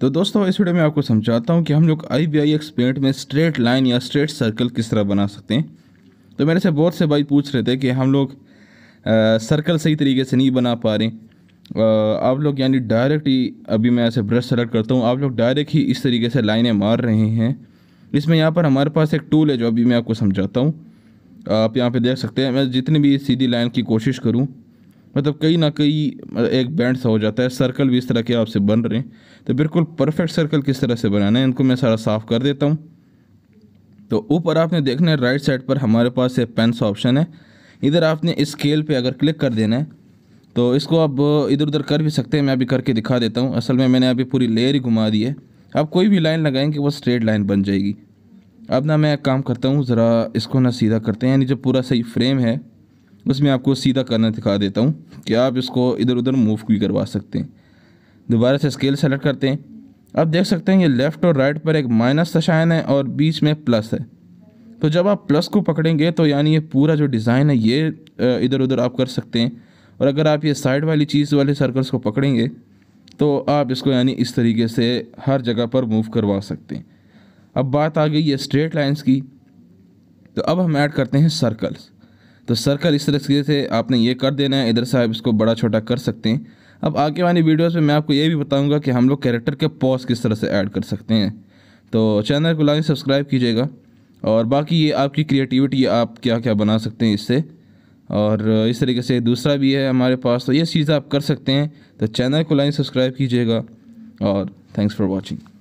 तो दोस्तों इस वीडियो में आपको समझाता हूँ कि हम लोग आई बी आई एक्सपेरिमेंट में स्ट्रेट लाइन या स्ट्रेट सर्कल किस तरह बना सकते हैं तो मेरे से बहुत से भाई पूछ रहे थे कि हम लोग आ, सर्कल सही तरीके से नहीं बना पा रहे आप लोग यानी डायरेक्ट ही अभी मैं ऐसे ब्रश सेलेक्ट करता हूँ आप लोग डायरेक्ट ही इस तरीके से लाइनें मार रहे हैं इसमें यहाँ पर हमारे पास एक टूल है जो अभी मैं आपको समझाता हूँ आप यहाँ पे देख सकते हैं मैं जितनी भी सीधी लाइन की कोशिश करूँ मतलब कहीं ना कहीं मतलब एक बैंड सा हो जाता है सर्कल भी इस तरह के आपसे बन रहे हैं तो बिल्कुल परफेक्ट सर्कल किस तरह से बनाना है इनको मैं सारा साफ़ कर देता हूँ तो ऊपर आपने देखना है राइट साइड पर हमारे पास ये सा ऑप्शन है इधर आपने स्केल पर अगर क्लिक कर देना है तो इसको आप इधर उधर कर भी सकते हैं मैं अभी करके दिखा देता हूँ असल में मैंने अभी पूरी लेयर ही घुमा दी है आप कोई भी लाइन लगाएंगे वो स्ट्रेट लाइन बन जाएगी अब ना मैं एक काम करता हूँ ज़रा इसको ना सीधा करते हैं यानी जो पूरा सही फ्रेम है उसमें आपको सीधा करना दिखा देता हूँ कि आप इसको इधर उधर मूव भी करवा सकते हैं दोबारा से स्केल सेलेक्ट करते हैं आप देख सकते हैं ये लेफ़्ट और राइट पर एक माइनस साइन है और बीच में प्लस है तो जब आप प्लस को पकड़ेंगे तो यानी ये पूरा जो डिज़ाइन है ये इधर उधर आप कर सकते हैं और अगर आप ये साइड वाली चीज़ वाले सर्कल्स को पकड़ेंगे तो आप इसको यानी इस तरीके से हर जगह पर मूव करवा सकते हैं अब बात आ गई ये स्ट्रेट लाइंस की तो अब हम ऐड करते हैं सर्कल्स तो सर्कल इस तरह से आपने ये कर देना है इधर से आप इसको बड़ा छोटा कर सकते हैं अब आगे वाली वीडियोस में मैं आपको ये भी बताऊंगा कि हम लोग कैरेक्टर के पॉज किस तरह से ऐड कर सकते हैं तो चैनल को लाइन सब्सक्राइब कीजिएगा और बाकी ये आपकी क्रिएटिविटी आप क्या क्या बना सकते हैं इससे और इस तरीके से दूसरा भी है हमारे पास तो ये चीज़ आप कर सकते हैं तो चैनल को लाइन सब्सक्राइब कीजिएगा और थैंक्स फॉर वॉचिंग